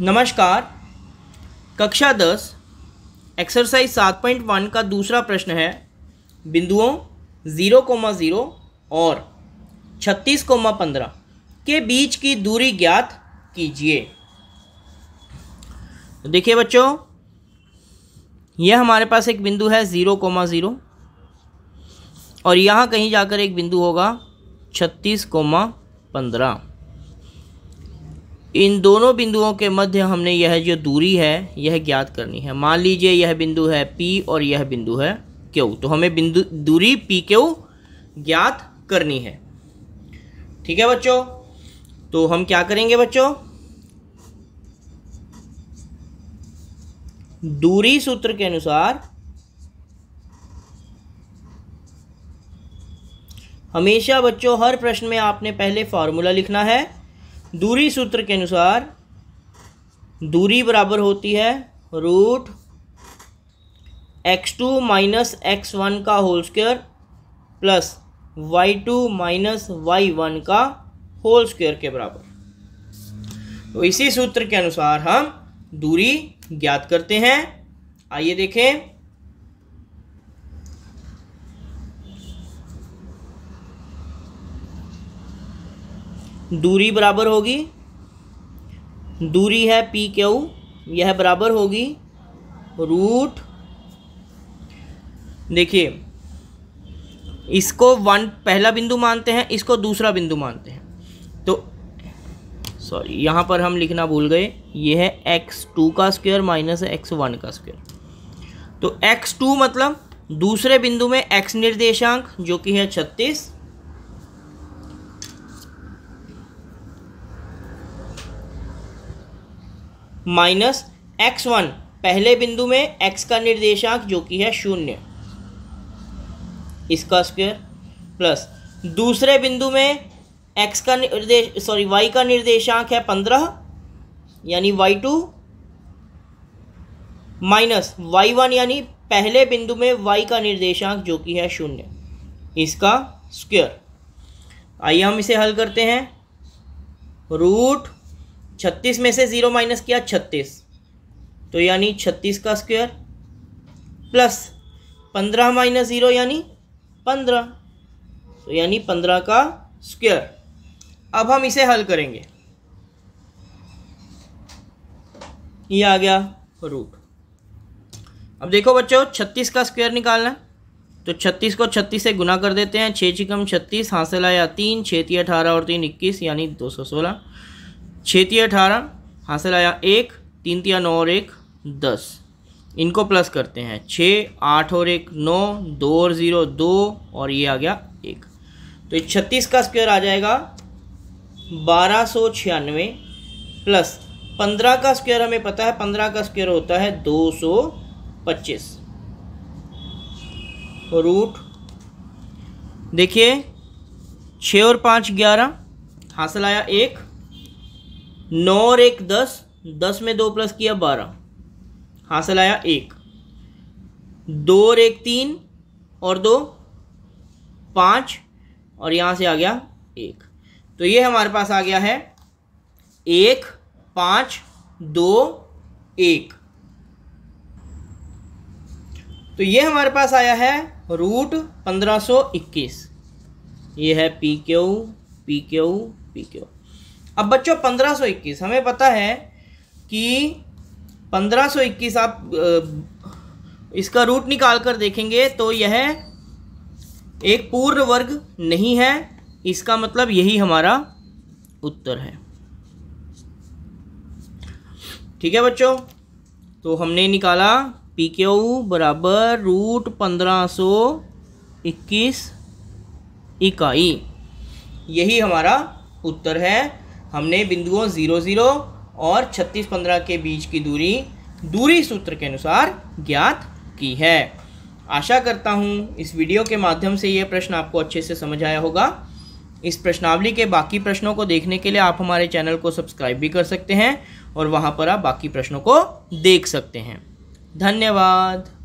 नमस्कार कक्षा दस एक्सरसाइज सात पॉइंट वन का दूसरा प्रश्न है बिंदुओं ज़ीरो कोमा ज़ीरो और छत्तीस कोमा पंद्रह के बीच की दूरी ज्ञात कीजिए तो देखिए बच्चों यह हमारे पास एक बिंदु है ज़ीरो कोमा ज़ीरो और यहाँ कहीं जाकर एक बिंदु होगा छत्तीस कोमा पंद्रह इन दोनों बिंदुओं के मध्य हमने यह जो दूरी है यह ज्ञात करनी है मान लीजिए यह बिंदु है पी और यह बिंदु है Q तो हमें बिंदु दूरी पी क्यू ज्ञात करनी है ठीक है बच्चों तो हम क्या करेंगे बच्चों दूरी सूत्र के अनुसार हमेशा बच्चों हर प्रश्न में आपने पहले फॉर्मूला लिखना है दूरी सूत्र के अनुसार दूरी बराबर होती है root x two minus x one का whole square plus y two minus y one का होल स्क्वेयर के बराबर तो इसी सूत्र के अनुसार हम दूरी ज्ञात करते हैं आइए देखें दूरी बराबर होगी दूरी है पी क्यू यह बराबर होगी रूट देखिए इसको वन पहला बिंदु मानते हैं इसको दूसरा बिंदु मानते हैं तो सॉरी यहाँ पर हम लिखना भूल गए यह है एक्स टू का स्क्वेयर माइनस एक्स वन का स्क्वेयर तो एक्स टू मतलब दूसरे बिंदु में एक्स निर्देशांक जो कि है छत्तीस माइनस एक्स वन पहले बिंदु में एक्स का निर्देशांक जो कि है शून्य इसका स्क्वायर प्लस दूसरे बिंदु में एक्स का निर्देश सॉरी वाई का निर्देशांक है पंद्रह यानी y two minus y one यानी पहले बिंदु में वाई का निर्देशांक जो कि है शून्य इसका स्क्वायर आइए हम इसे हल करते हैं रूट छत्तीस में से ज़ीरो माइनस किया छत्तीस तो यानी छत्तीस का स्क्वायर प्लस पंद्रह माइनस ज़ीरो यानी पंद्रह तो यानी पंद्रह का स्क्वायर अब हम इसे हल करेंगे ये आ गया रूट अब देखो बच्चों छत्तीस का स्क्वायर निकालना है तो छत्तीस को छत्तीस से गुना कर देते हैं छः छिकम छत्तीस हासिल आया तीन छः ती अठारह और तीन इक्कीस यानी दो सौ सोलह छेती अठारह हासिल आया एक तीन तिया नौ और एक दस इनको प्लस करते हैं छः आठ और एक नौ दो और ज़ीरो दो और ये आ गया एक तो छत्तीस का स्क्वायर आ जाएगा बारह सौ छियानवे प्लस पंद्रह का स्क्वायर हमें पता है पंद्रह का स्क्वायर होता है दो सौ पच्चीस रूट देखिए छः और पाँच ग्यारह हासिल आया एक नौ और एक दस दस में दो प्लस किया बारह हासिल आया एक दो और एक तीन और दो पाँच और यहाँ से आ गया एक तो ये हमारे पास आ गया है एक पाँच दो एक तो ये हमारे पास आया है रूट पंद्रह सौ इक्कीस ये है P Q P Q P Q अब बच्चों 1521 हमें पता है कि 1521 आप इसका रूट निकाल कर देखेंगे तो यह एक पूर्ण वर्ग नहीं है इसका मतलब यही हमारा उत्तर है ठीक है बच्चों तो हमने निकाला पी ऊ बराबर रूट पंद्रह सौ इक्कीस इकाई यही हमारा उत्तर है हमने बिंदुओं ज़ीरो ज़ीरो और छत्तीस पंद्रह के बीच की दूरी दूरी सूत्र के अनुसार ज्ञात की है आशा करता हूँ इस वीडियो के माध्यम से ये प्रश्न आपको अच्छे से समझ आया होगा इस प्रश्नावली के बाकी प्रश्नों को देखने के लिए आप हमारे चैनल को सब्सक्राइब भी कर सकते हैं और वहाँ पर आप बाकी प्रश्नों को देख सकते हैं धन्यवाद